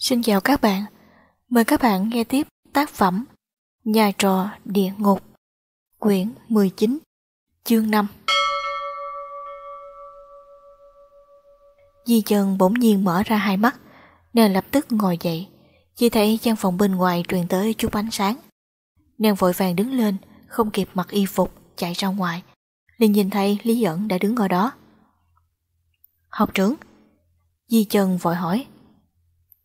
Xin chào các bạn. Mời các bạn nghe tiếp tác phẩm Nhà trò địa ngục, quyển 19, chương 5. Di Trần bỗng nhiên mở ra hai mắt, nên lập tức ngồi dậy, chỉ thấy căn phòng bên ngoài truyền tới chút ánh sáng. Nàng vội vàng đứng lên, không kịp mặc y phục, chạy ra ngoài, liền nhìn thấy Lý Dẫn đã đứng ở đó. Học trưởng, Di Trần vội hỏi.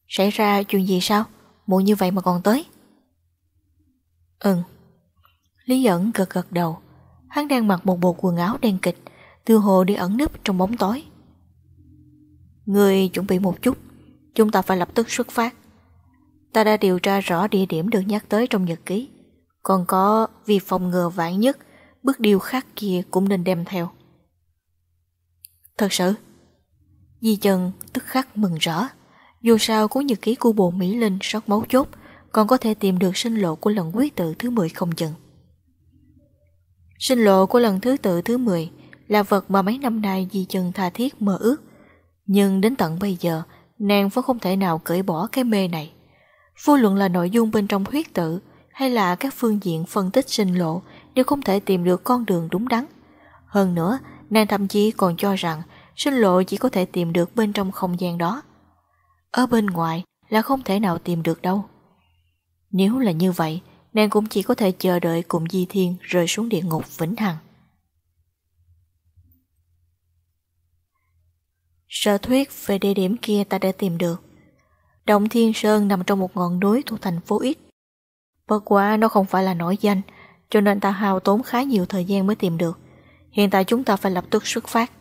Xảy ra chuyện gì sao Muộn như vậy mà còn tới Ừ Lý ẩn gật gật đầu Hắn đang mặc một bộ quần áo đen kịch Tư hồ đi ẩn nấp trong bóng tối Người chuẩn bị một chút Chúng ta phải lập tức xuất phát Ta đã điều tra rõ địa điểm được nhắc tới trong nhật ký Còn có vì phòng ngừa vạn nhất Bước điều khác kia cũng nên đem theo Thật sự Di trần tức khắc mừng rõ dù sao cuốn nhật ký của bộ Mỹ Linh rất máu chốt, còn có thể tìm được sinh lộ của lần quyết tự thứ 10 không chừng. Sinh lộ của lần thứ tự thứ 10 là vật mà mấy năm nay dì chừng tha thiết mơ ước, nhưng đến tận bây giờ nàng vẫn không thể nào cởi bỏ cái mê này. Vô luận là nội dung bên trong huyết tự hay là các phương diện phân tích sinh lộ đều không thể tìm được con đường đúng đắn. Hơn nữa, nàng thậm chí còn cho rằng sinh lộ chỉ có thể tìm được bên trong không gian đó. Ở bên ngoài là không thể nào tìm được đâu Nếu là như vậy Nàng cũng chỉ có thể chờ đợi cùng Di Thiên Rơi xuống địa ngục vĩnh hằng Sở thuyết về địa điểm kia ta đã tìm được Động Thiên Sơn nằm trong một ngọn núi thuộc thành phố X Bất quá nó không phải là nổi danh Cho nên ta hao tốn khá nhiều thời gian mới tìm được Hiện tại chúng ta phải lập tức xuất phát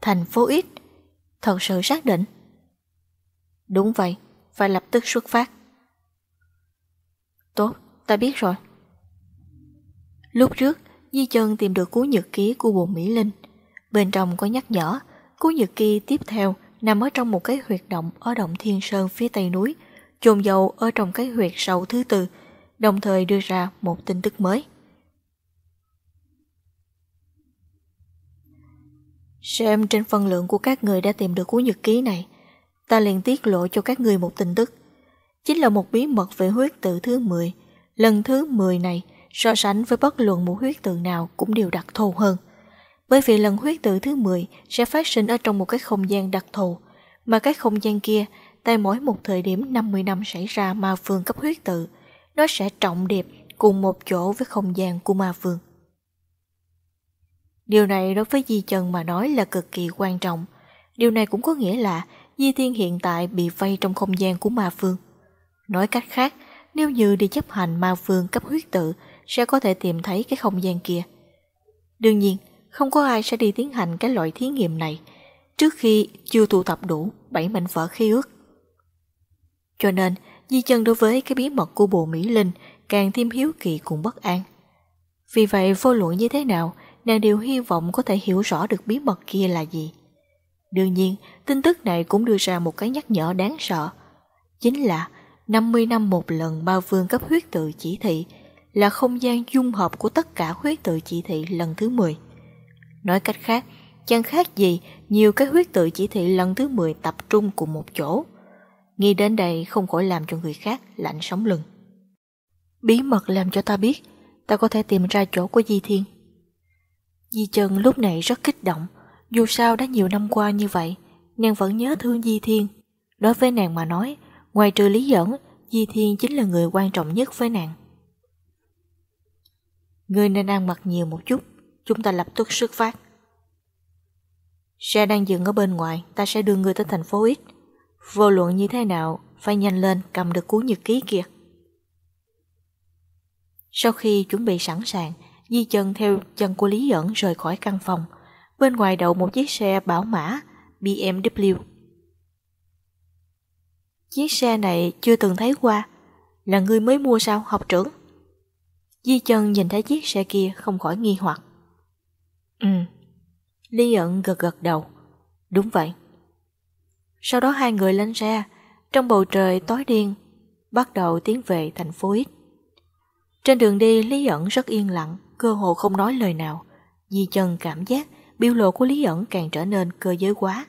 Thành phố X thật sự xác định. Đúng vậy, phải lập tức xuất phát. Tốt, ta biết rồi. Lúc trước, Di Chân tìm được cuốn nhật ký của bùn Mỹ Linh. Bên trong có nhắc nhở, cuốn nhật ký tiếp theo nằm ở trong một cái huyệt động ở động Thiên Sơn phía tây núi, chôn dầu ở trong cái huyệt sâu thứ tư, đồng thời đưa ra một tin tức mới. Xem trên phân lượng của các người đã tìm được cuốn nhật ký này, ta liền tiết lộ cho các người một tin tức. Chính là một bí mật về huyết tự thứ 10. Lần thứ 10 này, so sánh với bất luận một huyết tự nào cũng đều đặc thù hơn. Bởi vì lần huyết tự thứ 10 sẽ phát sinh ở trong một cái không gian đặc thù, mà cái không gian kia tại mỗi một thời điểm 50 năm xảy ra ma phương cấp huyết tự, nó sẽ trọng điệp cùng một chỗ với không gian của ma phương. Điều này đối với Di Trần mà nói là cực kỳ quan trọng. Điều này cũng có nghĩa là Di Thiên hiện tại bị vây trong không gian của ma phương. Nói cách khác, nếu như đi chấp hành ma phương cấp huyết tự, sẽ có thể tìm thấy cái không gian kia. Đương nhiên, không có ai sẽ đi tiến hành cái loại thí nghiệm này trước khi chưa tụ tập đủ bảy mảnh vỡ khí ước. Cho nên, Di Chân đối với cái bí mật của bộ Mỹ Linh càng thêm hiếu kỳ cùng bất an. Vì vậy vô luận như thế nào, nàng đều hy vọng có thể hiểu rõ được bí mật kia là gì. Đương nhiên, tin tức này cũng đưa ra một cái nhắc nhở đáng sợ. Chính là 50 năm một lần bao vương cấp huyết tự chỉ thị là không gian dung hợp của tất cả huyết tự chỉ thị lần thứ 10. Nói cách khác, chẳng khác gì nhiều cái huyết tự chỉ thị lần thứ 10 tập trung cùng một chỗ. Nghe đến đây không khỏi làm cho người khác lạnh sống lưng. Bí mật làm cho ta biết, ta có thể tìm ra chỗ của Di Thiên. Di Trần lúc này rất kích động, dù sao đã nhiều năm qua như vậy, nàng vẫn nhớ thương Di Thiên. Đối với nàng mà nói, ngoài trừ Lý Dẫn, Di Thiên chính là người quan trọng nhất với nàng. Người nên ăn mặc nhiều một chút, chúng ta lập tức xuất phát. Xe đang dừng ở bên ngoài, ta sẽ đưa người tới thành phố X. Vô luận như thế nào, phải nhanh lên cầm được cuốn nhật ký kia. Sau khi chuẩn bị sẵn sàng, di chân theo chân của Lý Dẫn rời khỏi căn phòng. Bên ngoài đậu một chiếc xe bảo mã BMW. Chiếc xe này chưa từng thấy qua, là người mới mua sao học trưởng? Di chân nhìn thấy chiếc xe kia không khỏi nghi hoặc. Ừ, Lý Dẫn gật gật đầu. Đúng vậy. Sau đó hai người lên xe, trong bầu trời tối đen, bắt đầu tiến về thành phố X. Trên đường đi Lý Ẩn rất yên lặng cơ hồ không nói lời nào. Di chân cảm giác biểu lộ của Lý ẩn càng trở nên cơ giới quá.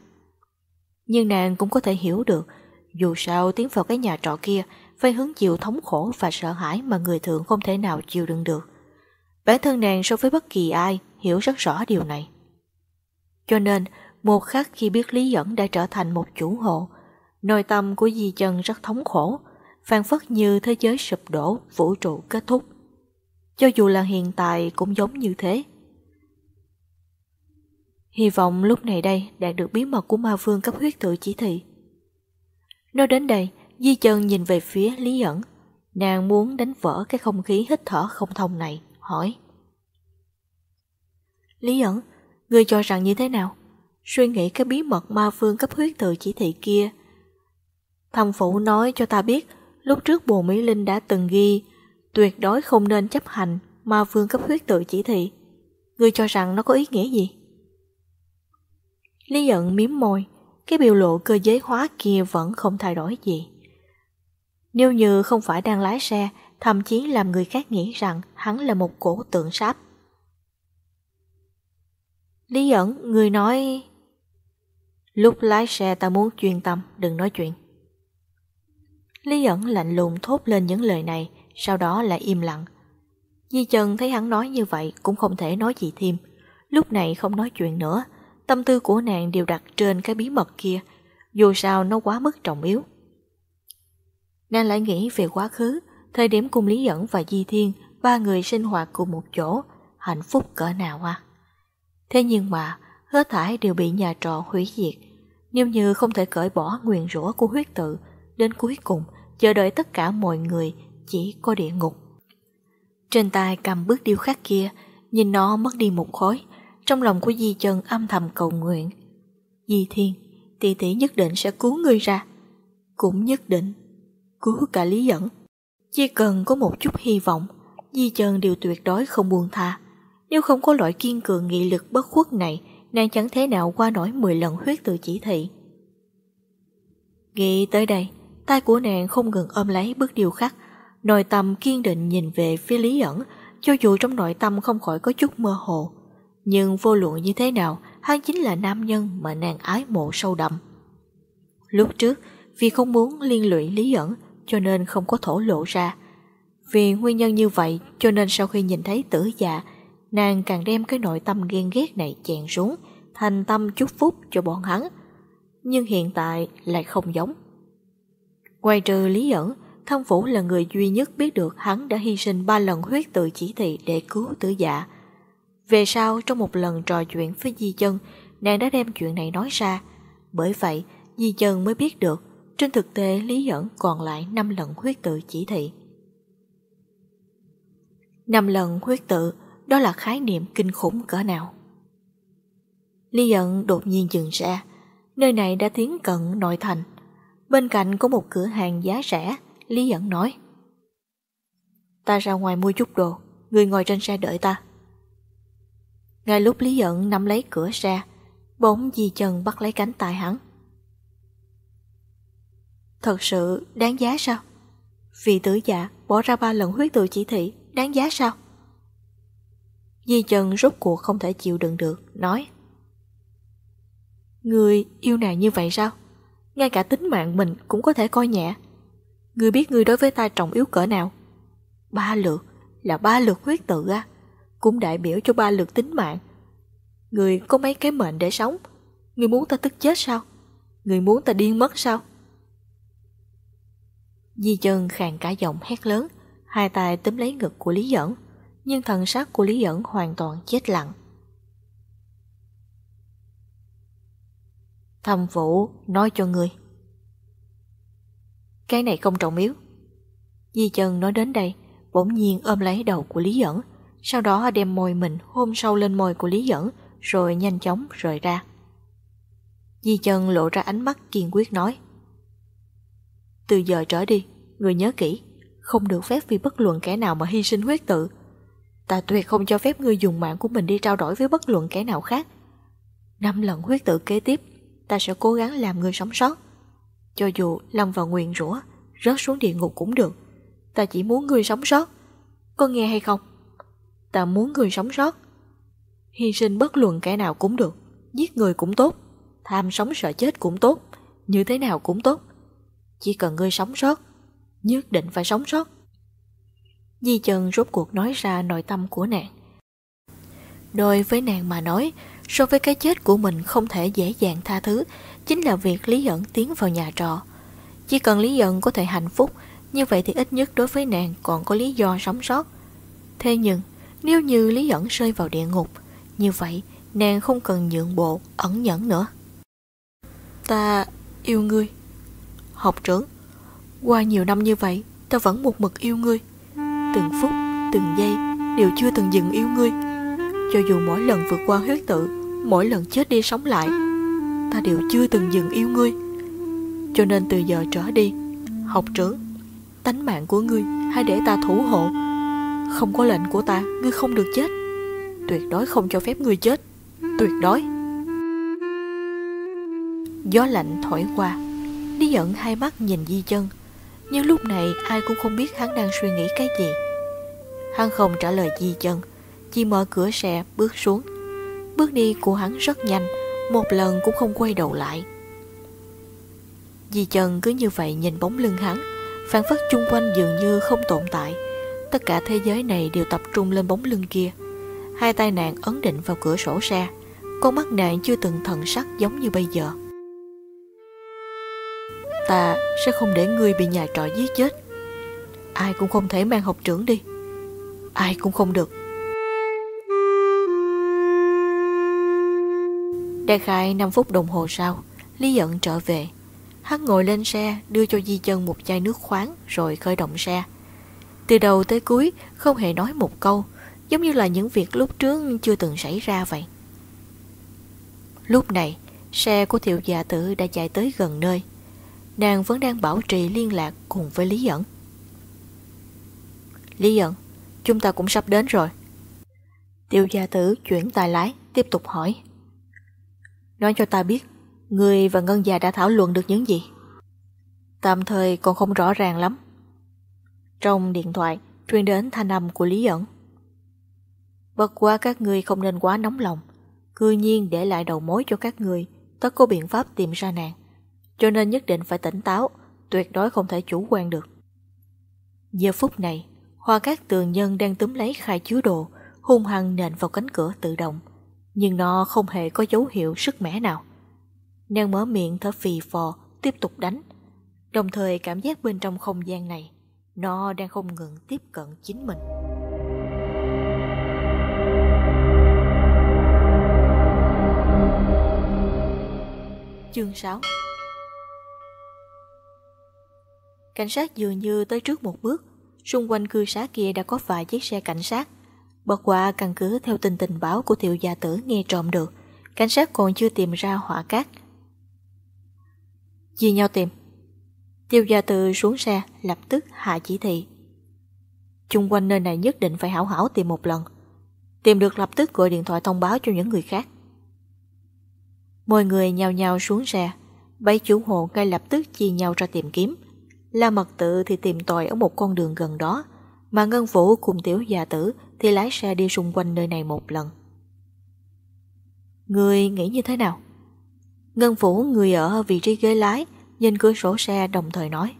Nhưng nàng cũng có thể hiểu được, dù sao tiến vào cái nhà trọ kia phải hứng chịu thống khổ và sợ hãi mà người thường không thể nào chịu đựng được. Bản thân nàng so với bất kỳ ai hiểu rất rõ điều này. Cho nên, một khắc khi biết Lý Dẫn đã trở thành một chủ hộ, nội tâm của Di Chân rất thống khổ, phàn phất như thế giới sụp đổ, vũ trụ kết thúc. Cho dù là hiện tại cũng giống như thế. Hy vọng lúc này đây đạt được bí mật của ma vương cấp huyết tự chỉ thị. Nói đến đây, Di Chân nhìn về phía Lý ẩn. Nàng muốn đánh vỡ cái không khí hít thở không thông này, hỏi. Lý ẩn, người cho rằng như thế nào? Suy nghĩ cái bí mật ma vương cấp huyết tự chỉ thị kia. Thầm phủ nói cho ta biết, lúc trước bồ Mỹ Linh đã từng ghi tuyệt đối không nên chấp hành ma vương cấp huyết tự chỉ thị. Ngươi cho rằng nó có ý nghĩa gì? Lý giận miếm môi, cái biểu lộ cơ giới hóa kia vẫn không thay đổi gì. Nếu như không phải đang lái xe, thậm chí làm người khác nghĩ rằng hắn là một cổ tượng sáp. Lý dẫn người nói... Lúc lái xe ta muốn chuyên tâm, đừng nói chuyện. Lý dẫn lạnh lùng thốt lên những lời này, sau đó lại im lặng. Di Trần thấy hắn nói như vậy cũng không thể nói gì thêm. Lúc này không nói chuyện nữa, tâm tư của nàng đều đặt trên cái bí mật kia, dù sao nó quá mức trọng yếu. Nàng lại nghĩ về quá khứ, thời điểm cùng Lý Dẫn và Di Thiên, ba người sinh hoạt cùng một chỗ, hạnh phúc cỡ nào à? Thế nhưng mà, hứa thải đều bị nhà trọ hủy diệt. Nếu như không thể cởi bỏ nguyền rủa của huyết tự, đến cuối cùng chờ đợi tất cả mọi người chỉ có địa ngục. Trên tay cầm bước điêu khắc kia, nhìn nó mất đi một khối, trong lòng của Di Trần âm thầm cầu nguyện. Di Thiên, tỷ tỷ nhất định sẽ cứu ngươi ra. Cũng nhất định, cứu cả Lý Dẫn. Chỉ cần có một chút hy vọng, Di Trần đều tuyệt đối không buông tha. Nếu không có loại kiên cường nghị lực bất khuất này, nàng chẳng thế nào qua nổi 10 lần huyết tự chỉ thị. Nghĩ tới đây, tay của nàng không ngừng ôm lấy bước điều khắc, Nội tâm kiên định nhìn về phía Lý ẩn, cho dù trong nội tâm không khỏi có chút mơ hồ. Nhưng vô luận như thế nào, hắn chính là nam nhân mà nàng ái mộ sâu đậm. Lúc trước, vì không muốn liên lụy Lý ẩn cho nên không có thổ lộ ra. Vì nguyên nhân như vậy cho nên sau khi nhìn thấy tử già, nàng càng đem cái nội tâm ghen ghét này chèn xuống, thành tâm chúc phúc cho bọn hắn. Nhưng hiện tại lại không giống. Ngoài trừ Lý ẩn, Thông Phủ là người duy nhất biết được hắn đã hy sinh ba lần huyết tự chỉ thị để cứu tử dạ. Về sau, trong một lần trò chuyện với Di Chân, nàng đã đem chuyện này nói ra. Bởi vậy, Di Chân mới biết được, trên thực tế Lý Dẫn còn lại năm lần huyết tự chỉ thị. năm lần huyết tự, đó là khái niệm kinh khủng cỡ nào. Lý Dẫn đột nhiên dừng ra, nơi này đã tiến cận nội thành. Bên cạnh có một cửa hàng giá rẻ, Lý ẩn nói Ta ra ngoài mua chút đồ Người ngồi trên xe đợi ta Ngay lúc Lý ẩn nắm lấy cửa xe Bỗng di chân bắt lấy cánh tay hắn Thật sự đáng giá sao Vì tử giả bỏ ra ba lần huyết tự chỉ thị Đáng giá sao Di chân rốt cuộc không thể chịu đựng được Nói Người yêu nàng như vậy sao Ngay cả tính mạng mình cũng có thể coi nhẹ Ngươi biết ngươi đối với ta trọng yếu cỡ nào? Ba lượt là ba lượt huyết tự á, cũng đại biểu cho ba lượt tính mạng. Ngươi có mấy cái mệnh để sống, ngươi muốn ta tức chết sao? Ngươi muốn ta điên mất sao? Di chân khàn cả giọng hét lớn, hai tay túm lấy ngực của Lý Dẫn, nhưng thần sắc của Lý Dẫn hoàn toàn chết lặng. Thầm vũ nói cho ngươi cái này không trọng yếu Di chân nói đến đây Bỗng nhiên ôm lấy đầu của Lý Dẫn Sau đó đem môi mình hôn sâu lên môi của Lý Dẫn Rồi nhanh chóng rời ra Di chân lộ ra ánh mắt kiên quyết nói Từ giờ trở đi Người nhớ kỹ Không được phép vì bất luận kẻ nào mà hy sinh huyết tự Ta tuyệt không cho phép người dùng mạng của mình đi trao đổi với bất luận kẻ nào khác Năm lần huyết tự kế tiếp Ta sẽ cố gắng làm người sống sót cho dù lâm vào nguyền rủa, rớt xuống địa ngục cũng được. Ta chỉ muốn người sống sót. Có nghe hay không? Ta muốn người sống sót. Hy sinh bất luận kẻ nào cũng được, giết người cũng tốt, tham sống sợ chết cũng tốt, như thế nào cũng tốt. Chỉ cần ngươi sống sót, nhất định phải sống sót. Di Trần rốt cuộc nói ra nội tâm của nàng. Đối với nàng mà nói, so với cái chết của mình không thể dễ dàng tha thứ chính là việc Lý Dẫn tiến vào nhà trọ. Chỉ cần Lý Dẫn có thể hạnh phúc, như vậy thì ít nhất đối với nàng còn có lý do sống sót. Thế nhưng, nếu như Lý Dẫn rơi vào địa ngục, như vậy nàng không cần nhượng bộ, ẩn nhẫn nữa. Ta yêu ngươi. Học trưởng, qua nhiều năm như vậy, ta vẫn một mực yêu ngươi. Từng phút, từng giây đều chưa từng dừng yêu ngươi. Cho dù mỗi lần vượt qua huyết tự mỗi lần chết đi sống lại ta đều chưa từng dừng yêu ngươi cho nên từ giờ trở đi học trưởng tánh mạng của ngươi hãy để ta thủ hộ không có lệnh của ta ngươi không được chết tuyệt đối không cho phép ngươi chết tuyệt đối gió lạnh thổi qua lý giận hai mắt nhìn di chân nhưng lúc này ai cũng không biết hắn đang suy nghĩ cái gì hắn không trả lời di chân chỉ mở cửa xe bước xuống Bước đi của hắn rất nhanh, một lần cũng không quay đầu lại. dì Trần cứ như vậy nhìn bóng lưng hắn, phản phất chung quanh dường như không tồn tại. Tất cả thế giới này đều tập trung lên bóng lưng kia. Hai tay nàng ấn định vào cửa sổ xe, con mắt nàng chưa từng thần sắc giống như bây giờ. Ta sẽ không để ngươi bị nhà trọ giết chết. Ai cũng không thể mang học trưởng đi. Ai cũng không được. Đại khai 5 phút đồng hồ sau Lý giận trở về Hắn ngồi lên xe đưa cho Di chân một chai nước khoáng Rồi khởi động xe Từ đầu tới cuối không hề nói một câu Giống như là những việc lúc trước chưa từng xảy ra vậy Lúc này Xe của thiệu già tử đã chạy tới gần nơi Nàng vẫn đang bảo trì liên lạc cùng với Lý Dẫn Lý Dẫn Chúng ta cũng sắp đến rồi Tiêu gia tử chuyển tài lái Tiếp tục hỏi Nói cho ta biết Ngươi và Ngân già đã thảo luận được những gì Tạm thời còn không rõ ràng lắm Trong điện thoại Truyền đến thanh âm của Lý ẩn Bất quá các ngươi không nên quá nóng lòng Cư nhiên để lại đầu mối cho các ngươi Tất có biện pháp tìm ra nàng Cho nên nhất định phải tỉnh táo Tuyệt đối không thể chủ quan được Giờ phút này Hoa các tường nhân đang túm lấy khai chứa đồ Hung hăng nện vào cánh cửa tự động nhưng nó không hề có dấu hiệu sức mẻ nào. Nàng mở miệng thở phì phò, tiếp tục đánh, đồng thời cảm giác bên trong không gian này, nó đang không ngừng tiếp cận chính mình. Chương 6 Cảnh sát dường như tới trước một bước, xung quanh cư xá kia đã có vài chiếc xe cảnh sát Bất qua căn cứ theo tin tình báo của tiểu gia tử nghe trộm được, cảnh sát còn chưa tìm ra hỏa cát. Chia nhau tìm. Tiêu gia tử xuống xe, lập tức hạ chỉ thị. Chung quanh nơi này nhất định phải hảo hảo tìm một lần. Tìm được lập tức gọi điện thoại thông báo cho những người khác. Mọi người nhào nhào xuống xe, bảy chủ hộ ngay lập tức chia nhau ra tìm kiếm. La mật tự thì tìm tòi ở một con đường gần đó, mà Ngân Vũ cùng tiểu gia tử thì lái xe đi xung quanh nơi này một lần. Người nghĩ như thế nào? Ngân Vũ người ở vị trí ghế lái nhìn cửa sổ xe đồng thời nói.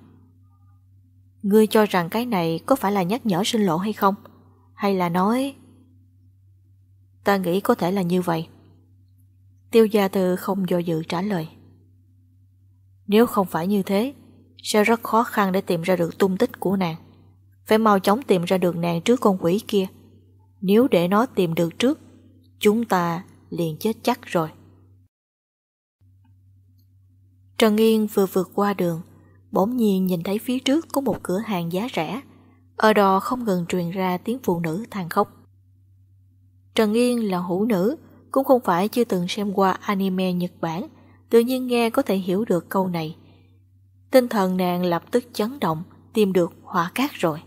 người cho rằng cái này có phải là nhắc nhở sinh lộ hay không? Hay là nói... Ta nghĩ có thể là như vậy. Tiêu gia từ không do dự trả lời. Nếu không phải như thế, sẽ rất khó khăn để tìm ra được tung tích của nàng. Phải mau chóng tìm ra được nàng trước con quỷ kia nếu để nó tìm được trước, chúng ta liền chết chắc rồi. Trần Yên vừa vượt qua đường, bỗng nhiên nhìn thấy phía trước có một cửa hàng giá rẻ. Ở đó không ngừng truyền ra tiếng phụ nữ than khóc. Trần Yên là hữu nữ, cũng không phải chưa từng xem qua anime Nhật Bản, tự nhiên nghe có thể hiểu được câu này. Tinh thần nàng lập tức chấn động, tìm được hỏa cát rồi.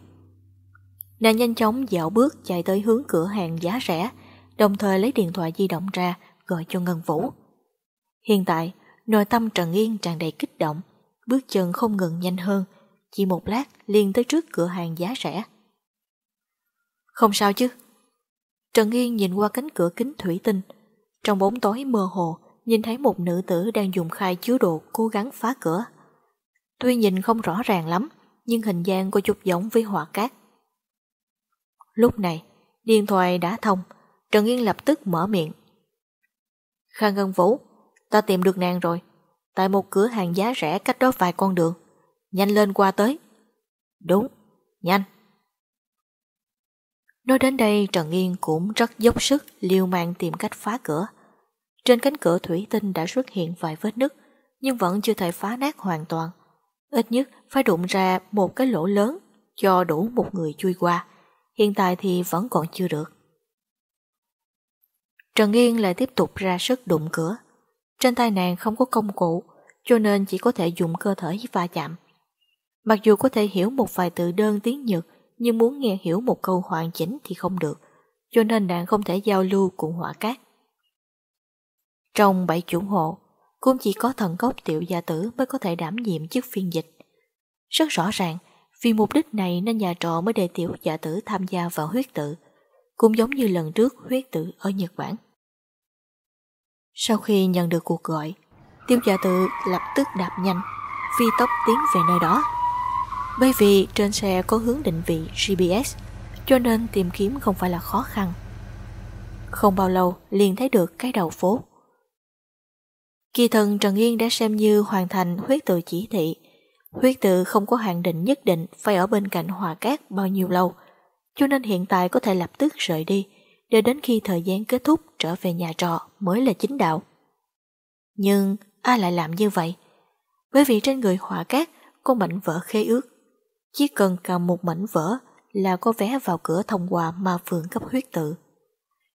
Nàng nhanh chóng dạo bước chạy tới hướng cửa hàng giá rẻ, đồng thời lấy điện thoại di động ra gọi cho Ngân Vũ. Hiện tại, nội tâm Trần Yên tràn đầy kích động, bước chân không ngừng nhanh hơn, chỉ một lát liền tới trước cửa hàng giá rẻ. Không sao chứ? Trần Yên nhìn qua cánh cửa kính thủy tinh, trong bóng tối mơ hồ nhìn thấy một nữ tử đang dùng khai chứa đồ cố gắng phá cửa. Tuy nhìn không rõ ràng lắm, nhưng hình dạng có chút giống với họa cát Lúc này, điện thoại đã thông, Trần Yên lập tức mở miệng. Khang Ngân Vũ, ta tìm được nàng rồi, tại một cửa hàng giá rẻ cách đó vài con đường. Nhanh lên qua tới. Đúng, nhanh. Nói đến đây Trần Yên cũng rất dốc sức liều mạng tìm cách phá cửa. Trên cánh cửa thủy tinh đã xuất hiện vài vết nứt, nhưng vẫn chưa thể phá nát hoàn toàn. Ít nhất phải đụng ra một cái lỗ lớn cho đủ một người chui qua hiện tại thì vẫn còn chưa được. Trần Yên lại tiếp tục ra sức đụng cửa. Trên tay nàng không có công cụ, cho nên chỉ có thể dùng cơ thể va chạm. Mặc dù có thể hiểu một vài từ đơn tiếng Nhật, nhưng muốn nghe hiểu một câu hoàn chỉnh thì không được, cho nên nàng không thể giao lưu cùng họa cát. Trong bảy chủ hộ, cũng chỉ có thần cốc tiểu gia tử mới có thể đảm nhiệm chức phiên dịch. Rất rõ ràng, vì mục đích này nên nhà trọ mới đề tiểu giả tử tham gia vào huyết tự, cũng giống như lần trước huyết tự ở Nhật Bản. Sau khi nhận được cuộc gọi, tiêu giả Tử lập tức đạp nhanh, phi tốc tiến về nơi đó. Bởi vì trên xe có hướng định vị GPS, cho nên tìm kiếm không phải là khó khăn. Không bao lâu liền thấy được cái đầu phố. Kỳ thần Trần Yên đã xem như hoàn thành huyết tự chỉ thị Huyết tự không có hạn định nhất định phải ở bên cạnh hòa cát bao nhiêu lâu, cho nên hiện tại có thể lập tức rời đi, để đến khi thời gian kết thúc trở về nhà trọ mới là chính đạo. Nhưng ai lại làm như vậy? Bởi vì trên người hòa cát có mảnh vỡ khế ước. Chỉ cần cầm một mảnh vỡ là có vé vào cửa thông qua ma phường cấp huyết tự.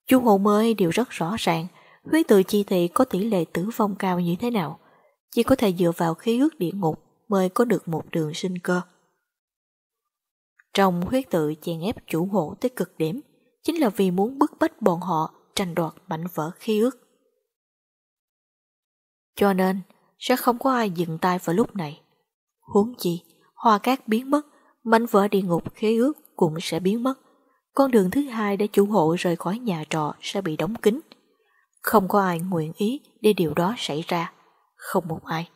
Chú Hồ mới đều rất rõ ràng huyết tự chi thị có tỷ lệ tử vong cao như thế nào, chỉ có thể dựa vào khí ước địa ngục mới có được một đường sinh cơ. Trong huyết tự chèn ép chủ hộ tới cực điểm, chính là vì muốn bức bách bọn họ tranh đoạt mảnh vỡ khí ước. Cho nên, sẽ không có ai dừng tay vào lúc này. Huống chi, hoa cát biến mất, mảnh vỡ địa ngục khí ước cũng sẽ biến mất. Con đường thứ hai để chủ hộ rời khỏi nhà trọ sẽ bị đóng kín. Không có ai nguyện ý để điều đó xảy ra. Không một ai.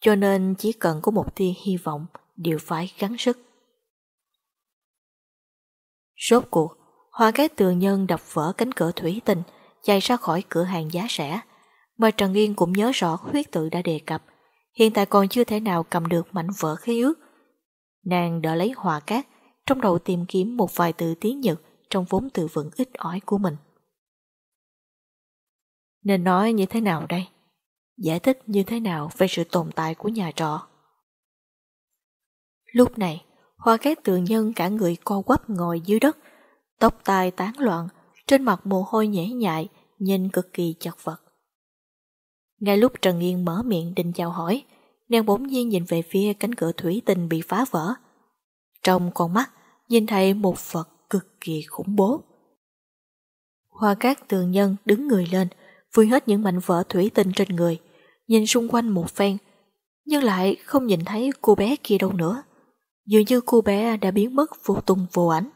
Cho nên chỉ cần có một tia hy vọng đều phải gắng sức. Rốt cuộc, hoa cái tường nhân đập vỡ cánh cửa thủy tinh, chạy ra khỏi cửa hàng giá rẻ. Mà Trần Yên cũng nhớ rõ huyết tự đã đề cập, hiện tại còn chưa thể nào cầm được mảnh vỡ khí ước. Nàng đỡ lấy hòa cát, trong đầu tìm kiếm một vài từ tiếng Nhật trong vốn từ vựng ít ỏi của mình. Nên nói như thế nào đây? giải thích như thế nào về sự tồn tại của nhà trọ. Lúc này, hoa cát tường nhân cả người co quắp ngồi dưới đất, tóc tai tán loạn, trên mặt mồ hôi nhễ nhại, nhìn cực kỳ chật vật. Ngay lúc Trần Yên mở miệng định chào hỏi, nàng bỗng nhiên nhìn về phía cánh cửa thủy tinh bị phá vỡ. Trong con mắt, nhìn thấy một vật cực kỳ khủng bố. Hoa cát tường nhân đứng người lên, vùi hết những mảnh vỡ thủy tinh trên người, nhìn xung quanh một phen, nhưng lại không nhìn thấy cô bé kia đâu nữa. Dường như cô bé đã biến mất vô tung vô ảnh.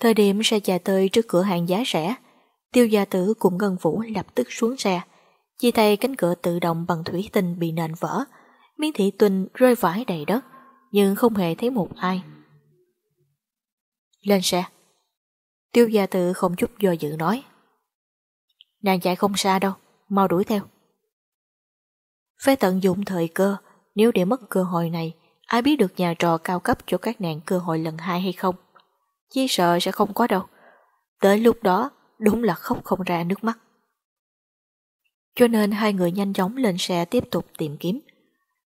Thời điểm xe chạy tới trước cửa hàng giá rẻ, tiêu gia tử cùng Ngân Vũ lập tức xuống xe, chia tay cánh cửa tự động bằng thủy tinh bị nện vỡ, miếng thị tinh rơi vãi đầy đất, nhưng không hề thấy một ai. Lên xe. Tiêu gia tự không chút do dự nói. Nàng chạy không xa đâu, mau đuổi theo. Phải tận dụng thời cơ, nếu để mất cơ hội này, ai biết được nhà trò cao cấp cho các nàng cơ hội lần hai hay không. Chỉ sợ sẽ không có đâu. Tới lúc đó, đúng là khóc không ra nước mắt. Cho nên hai người nhanh chóng lên xe tiếp tục tìm kiếm.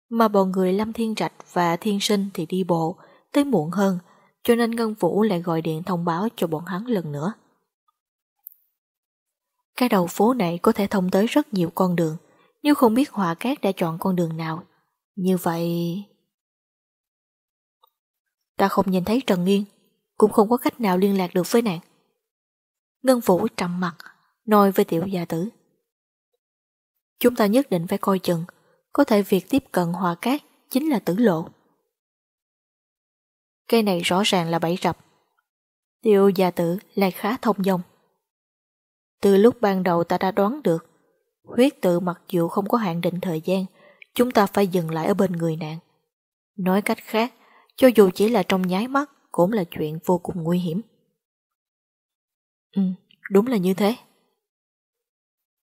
Mà bọn người Lâm Thiên Trạch và Thiên Sinh thì đi bộ, tới muộn hơn, cho nên Ngân Vũ lại gọi điện thông báo cho bọn hắn lần nữa. Cái đầu phố này có thể thông tới rất nhiều con đường, nhưng không biết Hòa Cát đã chọn con đường nào. Như vậy... Ta không nhìn thấy Trần Nghiên, cũng không có cách nào liên lạc được với nàng. Ngân Vũ trầm mặt, nói với tiểu gia tử. Chúng ta nhất định phải coi chừng, có thể việc tiếp cận Hòa Cát chính là tử lộ. Cây này rõ ràng là bẫy rập Tiêu gia tử lại khá thông dong Từ lúc ban đầu ta đã đoán được Huyết tự mặc dù không có hạn định thời gian Chúng ta phải dừng lại ở bên người nạn Nói cách khác Cho dù chỉ là trong nháy mắt Cũng là chuyện vô cùng nguy hiểm Ừ, đúng là như thế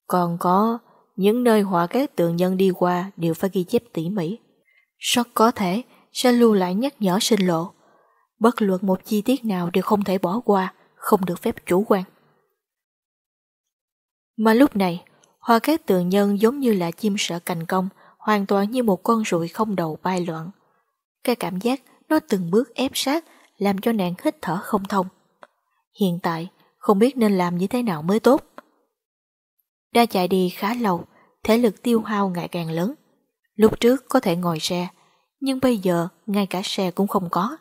Còn có Những nơi họa các tượng nhân đi qua Đều phải ghi chép tỉ mỉ Rất có thể sẽ lưu lại nhắc nhở sinh lộ Bất luận một chi tiết nào đều không thể bỏ qua, không được phép chủ quan. Mà lúc này, hoa cát tường nhân giống như là chim sợ cành công, hoàn toàn như một con ruồi không đầu bay loạn. Cái cảm giác nó từng bước ép sát làm cho nàng hít thở không thông. Hiện tại, không biết nên làm như thế nào mới tốt. Đã chạy đi khá lâu, thể lực tiêu hao ngày càng lớn. Lúc trước có thể ngồi xe, nhưng bây giờ ngay cả xe cũng không có.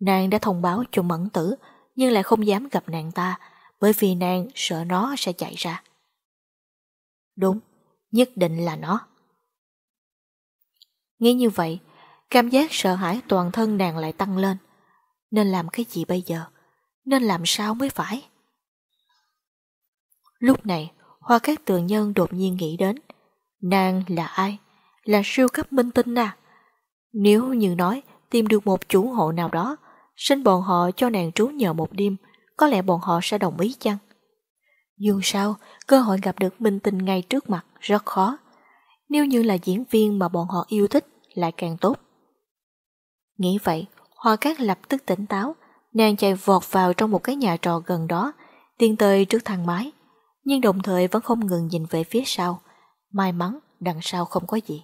Nàng đã thông báo cho mẫn tử nhưng lại không dám gặp nàng ta bởi vì nàng sợ nó sẽ chạy ra. Đúng, nhất định là nó. Nghĩ như vậy, cảm giác sợ hãi toàn thân nàng lại tăng lên. Nên làm cái gì bây giờ? Nên làm sao mới phải? Lúc này, Hoa Cát Tường Nhân đột nhiên nghĩ đến Nàng là ai? Là siêu cấp minh tinh à? Nếu như nói tìm được một chủ hộ nào đó xin bọn họ cho nàng trú nhờ một đêm, có lẽ bọn họ sẽ đồng ý chăng? Dù sao, cơ hội gặp được Minh Tinh ngay trước mặt rất khó. Nếu như là diễn viên mà bọn họ yêu thích lại càng tốt. Nghĩ vậy, Hoa Cát lập tức tỉnh táo, nàng chạy vọt vào trong một cái nhà trọ gần đó, tiến tới trước thang máy, nhưng đồng thời vẫn không ngừng nhìn về phía sau. May mắn đằng sau không có gì.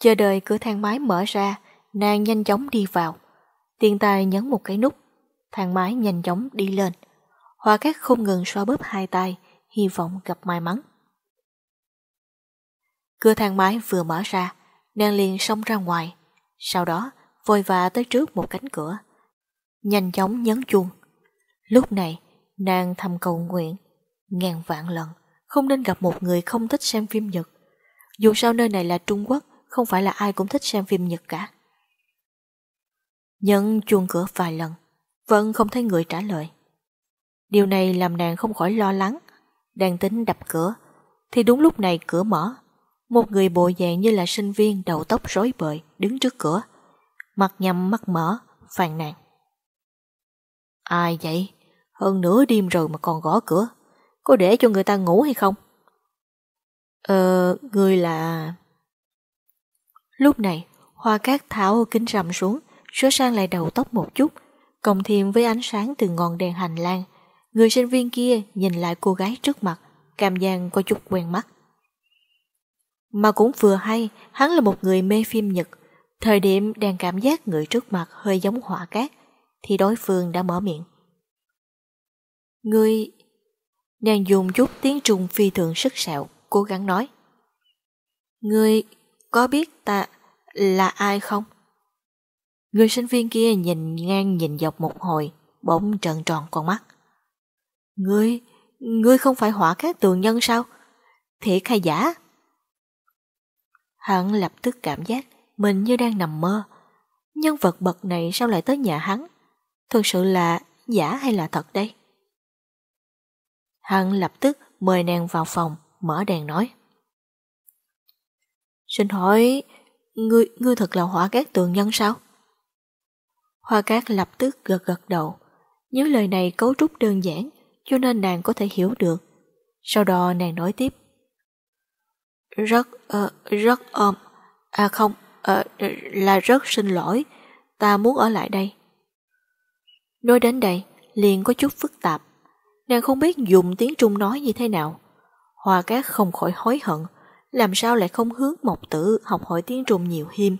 Chờ đợi cửa thang máy mở ra, Nàng nhanh chóng đi vào Tiên tài nhấn một cái nút Thang máy nhanh chóng đi lên Hoa cát không ngừng xoa bóp hai tay Hy vọng gặp may mắn Cửa thang máy vừa mở ra Nàng liền xông ra ngoài Sau đó vội vã tới trước một cánh cửa Nhanh chóng nhấn chuông Lúc này nàng thầm cầu nguyện Ngàn vạn lần Không nên gặp một người không thích xem phim Nhật Dù sao nơi này là Trung Quốc Không phải là ai cũng thích xem phim Nhật cả Nhân chuông cửa vài lần Vẫn không thấy người trả lời Điều này làm nàng không khỏi lo lắng Đang tính đập cửa Thì đúng lúc này cửa mở Một người bộ dạng như là sinh viên Đầu tóc rối bời đứng trước cửa Mặt nhắm mắt mở Phàn nàn Ai vậy Hơn nửa đêm rồi mà còn gõ cửa Có để cho người ta ngủ hay không Ờ Người là Lúc này Hoa cát tháo kính rằm xuống sửa sang lại đầu tóc một chút, cộng thêm với ánh sáng từ ngọn đèn hành lang. Người sinh viên kia nhìn lại cô gái trước mặt, cảm giác có chút quen mắt. Mà cũng vừa hay, hắn là một người mê phim Nhật. Thời điểm đang cảm giác người trước mặt hơi giống hỏa cát, thì đối phương đã mở miệng. người Nàng dùng chút tiếng trùng phi thường sức sẹo, cố gắng nói. người có biết ta là ai không? Người sinh viên kia nhìn ngang nhìn dọc một hồi, bỗng trợn tròn con mắt. Ngươi, ngươi không phải họa các tường nhân sao? Thiệt hay giả? Hắn lập tức cảm giác mình như đang nằm mơ. Nhân vật bậc này sao lại tới nhà hắn? Thực sự là giả hay là thật đây? Hắn lập tức mời nàng vào phòng, mở đèn nói. Xin hỏi, ngươi, ngươi thật là họa các tường nhân sao? Hoa Cát lập tức gật gật đầu. Những lời này cấu trúc đơn giản, cho nên nàng có thể hiểu được. Sau đó nàng nói tiếp. Rất, uh, rất ôm, à không, uh, là rất xin lỗi, ta muốn ở lại đây. Nói đến đây, liền có chút phức tạp. Nàng không biết dùng tiếng Trung nói như thế nào. Hoa Cát không khỏi hối hận, làm sao lại không hướng Mộc Tử học hỏi tiếng Trung nhiều hiêm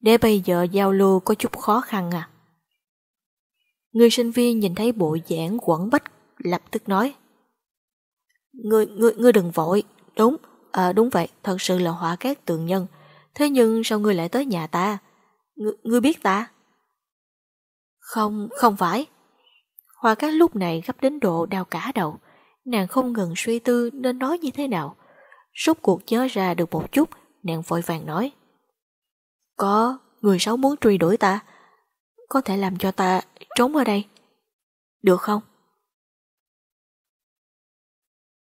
để bây giờ giao lưu có chút khó khăn à. Người sinh viên nhìn thấy bộ dạng quẩn bách, lập tức nói. Ngươi, ngươi, ngươi đừng vội, đúng, à, đúng vậy, thật sự là họa các tượng nhân. Thế nhưng sao ngươi lại tới nhà ta? Ng, ngươi biết ta? Không, không phải. Hoa cát lúc này gấp đến độ đau cả đầu. Nàng không ngừng suy tư nên nói như thế nào. Rốt cuộc nhớ ra được một chút, nàng vội vàng nói. Có người xấu muốn truy đuổi ta Có thể làm cho ta trốn ở đây Được không?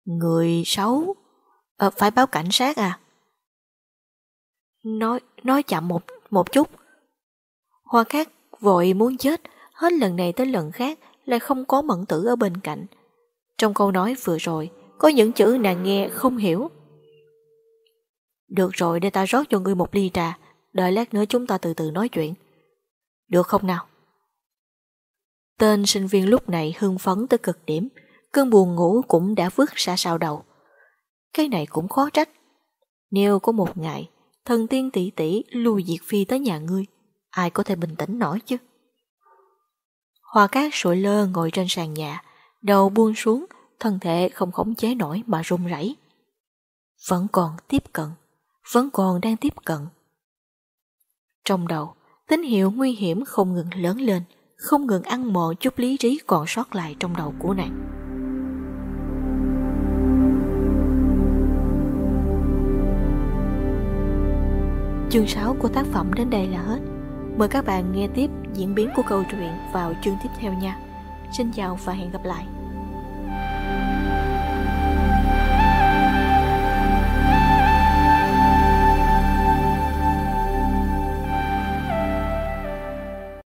Người xấu à, Phải báo cảnh sát à? Nói nói chậm một, một chút Hoa khác vội muốn chết Hết lần này tới lần khác Lại không có mẫn tử ở bên cạnh Trong câu nói vừa rồi Có những chữ nàng nghe không hiểu Được rồi để ta rót cho ngươi một ly trà Đợi lát nữa chúng ta từ từ nói chuyện Được không nào Tên sinh viên lúc này hưng phấn tới cực điểm Cơn buồn ngủ cũng đã vứt xa sau đầu Cái này cũng khó trách Nếu có một ngày Thần tiên tỷ tỷ lùi diệt phi tới nhà ngươi Ai có thể bình tĩnh nổi chứ Hoa cát sụi lơ ngồi trên sàn nhà Đầu buông xuống Thân thể không khống chế nổi mà run rẩy Vẫn còn tiếp cận Vẫn còn đang tiếp cận trong đầu, tín hiệu nguy hiểm không ngừng lớn lên, không ngừng ăn mòn chút lý trí còn sót lại trong đầu của nàng. Chương 6 của tác phẩm đến đây là hết. Mời các bạn nghe tiếp diễn biến của câu chuyện vào chương tiếp theo nha. Xin chào và hẹn gặp lại.